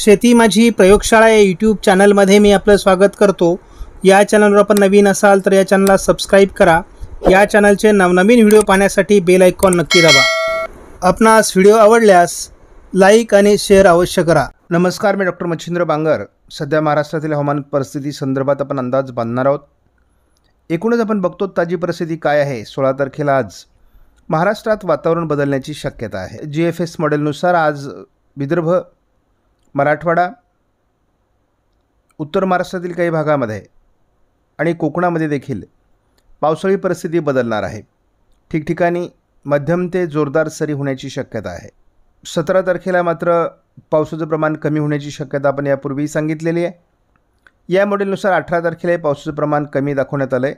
शेती माझी प्रयोगशाळा या यूट्यूब चॅनलमध्ये मी आपलं स्वागत करतो या चॅनलवर आपण नवीन असाल तर या चॅनलला सबस्क्राईब करा या चॅनलचे नवनवीन व्हिडिओ पाहण्यासाठी बेल आयकॉन नक्की दाबा आपणास व्हिडिओ आवडल्यास लाईक आणि शेअर अवश्य करा नमस्कार मी डॉक्टर मच्छिंद्र बांगर सध्या महाराष्ट्रातील हवामान परिस्थिती संदर्भात आपण अंदाज बांधणार आहोत एकूणच आपण बघतो ताजी परिस्थिती काय आहे सोळा तारखेला आज महाराष्ट्रात वातावरण बदलण्याची शक्यता आहे जी एफ एस मॉडेलनुसार आज विदर्भ मराठवाडा उत्तर महाराष्ट्रातील काही भागामध्ये आणि कोकणामध्ये देखील पावसाळी परिस्थिती बदलणार आहे ठिकठिकाणी मध्यम ते जोरदार सरी होण्याची शक्यता आहे सतरा तारखेला मात्र पावसाचं प्रमाण कमी होण्याची शक्यता आपण यापूर्वी सांगितलेली आहे या मॉडेलनुसार अठरा तारखेला पावसाचं प्रमाण कमी दाखवण्यात आलं आहे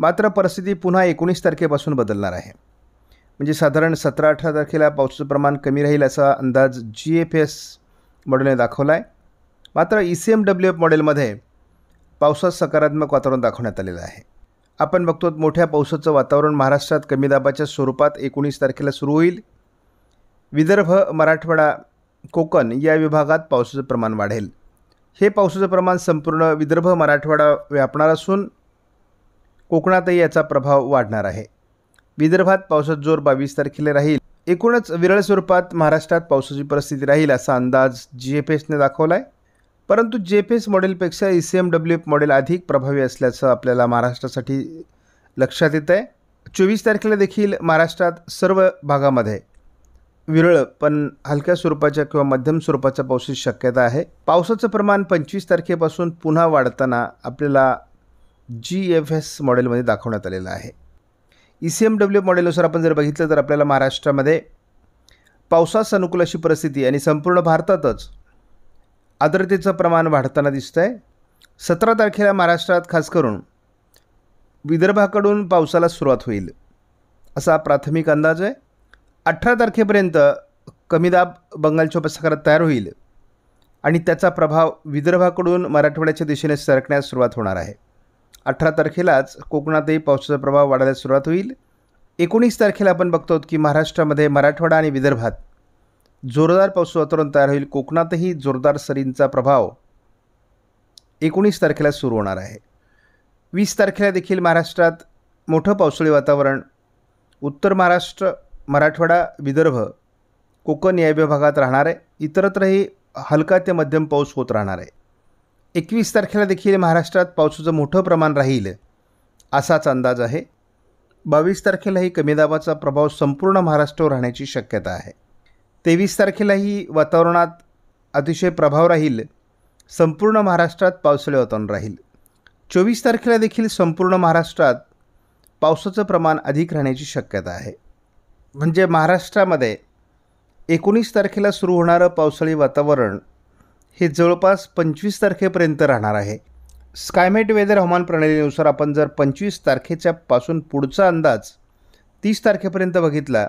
मात्र परिस्थिती पुन्हा एकोणीस तारखेपासून बदलणार आहे म्हणजे साधारण सतरा अठरा तारखेला पावसाचं प्रमाण कमी राहील असा अंदाज जी एफ एस मॉडेलने दाखवला आहे मात्र E C M W F मॉडेलमध्ये पावसात सकारात्मक वातावरण दाखवण्यात आलेलं आहे आपण बघतो मोठ्या पावसाचं वातावरण महाराष्ट्रात कमी दाबाच्या स्वरूपात एकोणीस तारखेला सुरू होईल विदर्भ मराठवाडा कोकण या विभागात पावसाचं प्रमाण वाढेल हे पावसाचं प्रमाण संपूर्ण विदर्भ मराठवाडा व्यापणार असून कोकणातही याचा प्रभाव वाढणार आहे विदर्भात पावसात जोर बावीस तारखेला राहील एकूणच विरळ स्वरूपात महाराष्ट्रात पावसाची परिस्थिती राहील असा अंदाज जी एफ एसने दाखवला आहे परंतु जे एफ एस मॉडेलपेक्षा E C M W F model अधिक प्रभावी असल्याचं आपल्याला महाराष्ट्रासाठी लक्षात येत आहे चोवीस तारखेला देखील महाराष्ट्रात सर्व भागामध्ये विरळ पण हलक्या स्वरूपाच्या किंवा मध्यम स्वरूपाच्या पावसाची शक्यता आहे पावसाचं प्रमाण पंचवीस तारखेपासून पुन्हा वाढताना आपल्याला जी एफ एस मॉडेलमध्ये दाखवण्यात आलेलं आहे ई सी एम डब्ल्यू मॉडेलनुसार आपण जर बघितलं तर आपल्याला महाराष्ट्रामध्ये पावसास अनुकूल अशी परिस्थिती आणि संपूर्ण भारतातच आर्द्रतेचं प्रमाण वाढताना दिसतं आहे सतरा तारखेला महाराष्ट्रात खास करून विदर्भाकडून पावसाला सुरुवात होईल असा प्राथमिक अंदाज आहे अठरा तारखेपर्यंत कमी दाब बंगालच्या उपसागरात तयार होईल आणि त्याचा प्रभाव विदर्भाकडून मराठवाड्याच्या दिशेने सरकण्यास सुरुवात होणार आहे अठरा तारखेलाच कोकणातही पावसाचा प्रभाव वाढायला सुरुवात होईल एकोणीस तारखेला आपण बघतो की महाराष्ट्रामध्ये मराठवाडा आणि विदर्भात जोरदार पाऊस वातावरण तयार होईल कोकणातही जोरदार सरींचा प्रभाव एकोणीस तारखेला सुरू होणार आहे वीस तारखेला देखील महाराष्ट्रात मोठं पावसाळी वातावरण उत्तर महाराष्ट्र मराठवाडा विदर्भ कोकण या विभागात राहणार आहे इतरत्रही हलका ते मध्यम पाऊस होत राहणार आहे एकवीस तारखेला देखील महाराष्ट्रात पावसाचं मोठं प्रमाण राहील असाच अंदाज आहे बावीस तारखेलाही कमी दाबाचा प्रभाव संपूर्ण महाराष्ट्रावर राहण्याची शक्यता आहे तेवीस तारखेलाही वातावरणात अतिशय प्रभाव राहील संपूर्ण महाराष्ट्रात पावसाळे वातावरण राहील चोवीस तारखेला देखील संपूर्ण महाराष्ट्रात पावसाचं प्रमाण अधिक राहण्याची शक्यता आहे म्हणजे महाराष्ट्रामध्ये एकोणीस तारखेला सुरू होणारं पावसाळी वातावरण हे जवळपास पंचवीस तारखेपर्यंत राहणार आहे स्कायमेट वेदर हवामान प्रणालीनुसार आपण जर पंचवीस तारखेच्या पासून पुढचा अंदाज तीस तारखेपर्यंत बघितला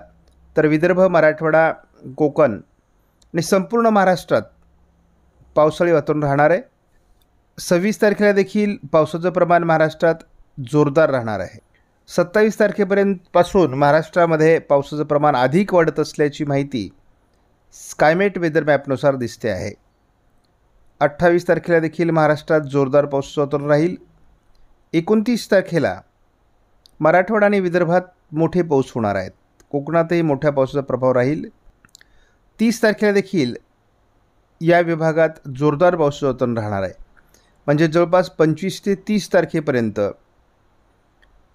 तर विदर्भ मराठवाडा कोकण आणि संपूर्ण महाराष्ट्रात पावसाळी वातावरण राहणार आहे सव्वीस तारखेला देखील पावसाचं प्रमाण महाराष्ट्रात जोरदार राहणार आहे सत्तावीस तारखेपर्यंत पासून महाराष्ट्रामध्ये पावसाचं प्रमाण अधिक वाढत असल्याची माहिती स्कायमेट वेदर मॅपनुसार दिसते आहे अठ्ठावीस तारखेला देखील महाराष्ट्रात जोरदार पाऊस सोतर राहील एकोणतीस तारखेला मराठवाडा आणि विदर्भात मोठे पाऊस होणार आहेत कोकणातही मोठ्या पावसाचा प्रभाव राहील तीस तारखेला देखील या विभागात जोरदार पाऊस जतन राहणार आहे म्हणजे जवळपास पंचवीस ते तीस तारखेपर्यंत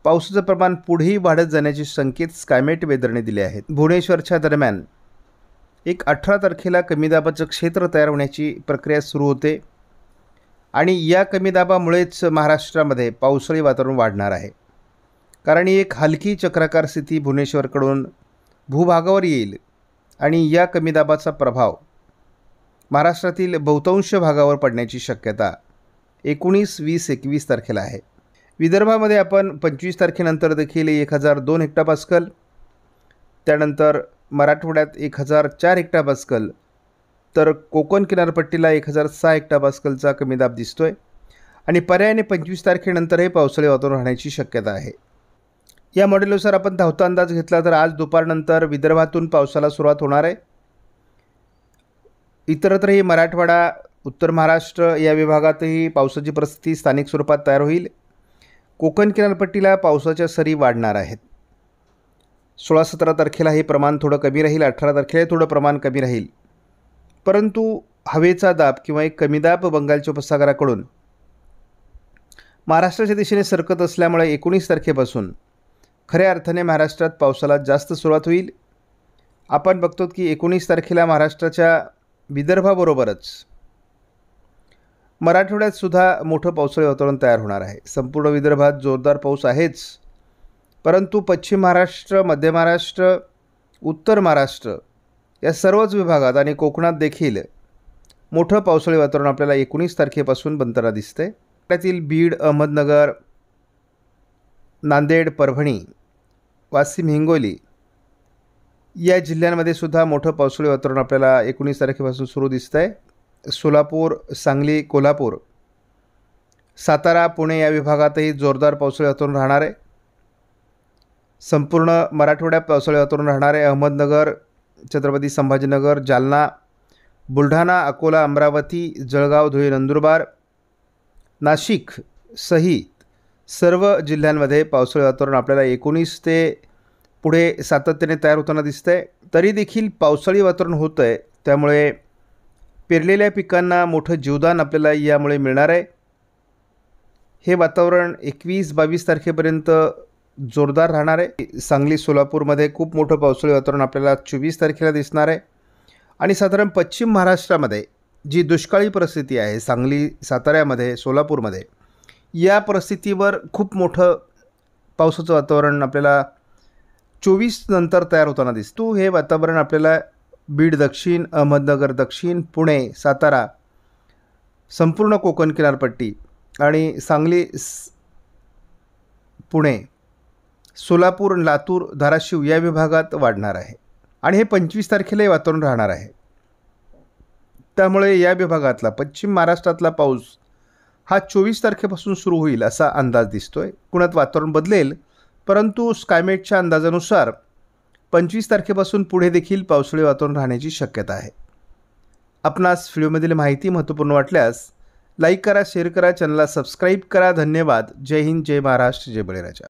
पावसाचं प्रमाण पुढेही वाढत जाण्याचे संकेत स्कायमेट वेदरने दिले आहेत भुवनेश्वरच्या दरम्यान एक अठरा तारखेला कमी दाबाचं क्षेत्र तयार होण्याची प्रक्रिया सुरू होते आणि या कमी दाबामुळेच महाराष्ट्रामध्ये पावसाळी वातावरण वाढणार आहे कारण एक हलकी चक्राकार स्थिती भुवनेश्वरकडून भूभागावर येईल आणि या कमी दाबाचा प्रभाव महाराष्ट्रातील बहुतांश भागावर पडण्याची शक्यता एकोणीस वीस एकवीस तारखेला आहे विदर्भामध्ये आपण पंचवीस तारखेनंतर देखील एक हजार दोन हेक्टापास्कल त्यानंतर मराठवाड्यात एक हजार चार एकटा पास्कल तर कोकण किनारपट्टीला एक हजार सहा एकटा पास्कलचा कमी दाब दिसतो आहे आणि पर्यायाने पंचवीस तारखेनंतर हे पावसाळी वातावरण राहण्याची शक्यता आहे या मॉडेलनुसार आपण धावता अंदाज घेतला तर आज दुपारनंतर विदर्भातून पावसाला सुरुवात होणार आहे इतरत्रही मराठवाडा उत्तर महाराष्ट्र या विभागातही पावसाची परिस्थिती स्थानिक स्वरूपात तयार होईल कोकण किनारपट्टीला पावसाच्या सरी वाढणार आहेत सोळा सतरा तारखेला हे प्रमाण थोडं कमी राहील अठरा तारखेला थोडं प्रमाण कमी राहील परंतु हवेचा दाब किंवा एक कमी दाब बंगालच्या उपसागराकडून महाराष्ट्राच्या दिशेने सरकत असल्यामुळे एकोणीस तारखेपासून खऱ्या अर्थाने महाराष्ट्रात पावसाला जास्त सुरुवात होईल आपण बघतो की एकोणीस तारखेला महाराष्ट्राच्या विदर्भाबरोबरच मराठवाड्यात सुद्धा मोठं पावसाळी वातावरण तयार होणार आहे संपूर्ण विदर्भात जोरदार पाऊस आहेच परंतु पश्चिम महाराष्ट्र मध्य महाराष्ट्र उत्तर महाराष्ट्र या सर्वच विभागात आणि कोकणात देखील मोठं पावसाळी वातावरण आपल्याला एकोणीस तारखेपासून बनताना दिसते त्यातील बीड अहमदनगर नांदेड परभणी वाशिम हिंगोली या जिल्ह्यांमध्ये सुद्धा मोठं पावसाळी वातावरण आपल्याला एकोणीस तारखेपासून सुरू दिसतं आहे सोलापूर सांगली कोल्हापूर सातारा पुणे या विभागातही जोरदार पावसाळी वातावरण राहणार आहे संपूर्ण मराठवाड्यात पावसाळी वातावरण राहणार आहे अहमदनगर छत्रपती संभाजीनगर जालना बुलढाणा अकोला अमरावती जळगाव धुळे नंदुरबार नाशिक सहित सर्व जिल्ह्यांमध्ये पावसाळी वातावरण आपल्याला एकोणीस ते पुढे सातत्याने तयार होताना दिसतं आहे तरी देखील पावसाळी वातावरण होतं आहे त्यामुळे पेरलेल्या पिकांना मोठं जीवदान आपल्याला यामुळे मिळणार आहे हे वातावरण एकवीस बावीस तारखेपर्यंत जोरदार राहणार आहे सांगली सोलापूरमध्ये खूप मोठं पावसाळी वातावरण आपल्याला चोवीस तारखेला दिसणार आहे आणि साधारण पश्चिम महाराष्ट्रामध्ये जी दुष्काळी परिस्थिती आहे सांगली साताऱ्यामध्ये सोलापूरमध्ये या परिस्थितीवर खूप मोठं पावसाचं वातावरण आपल्याला चोवीस नंतर तयार होताना दिसतो हे वातावरण आपल्याला बीड दक्षिण अहमदनगर दक्षिण पुणे सातारा संपूर्ण कोकण किनारपट्टी आणि सांगली पुणे सोलापूर लातूर धाराशिव या विभागात वाढणार आहे आणि हे पंचवीस तारखेलाही वातावरण राहणार आहे त्यामुळे या विभागातला पश्चिम महाराष्ट्रातला पाऊस हा चोवीस तारखेपासून सुरू होईल असा अंदाज दिसतो आहे कुणात वातावरण बदलेल परंतु स्कायमेटच्या अंदाजानुसार पंचवीस तारखेपासून पुढे देखील पावसाळी वातावरण राहण्याची शक्यता आहे आपणास व्हिडिओमधील माहिती महत्त्वपूर्ण वाटल्यास लाईक करा शेअर करा चॅनलला सबस्क्राईब करा धन्यवाद जय हिंद जय महाराष्ट्र जय बळीराजा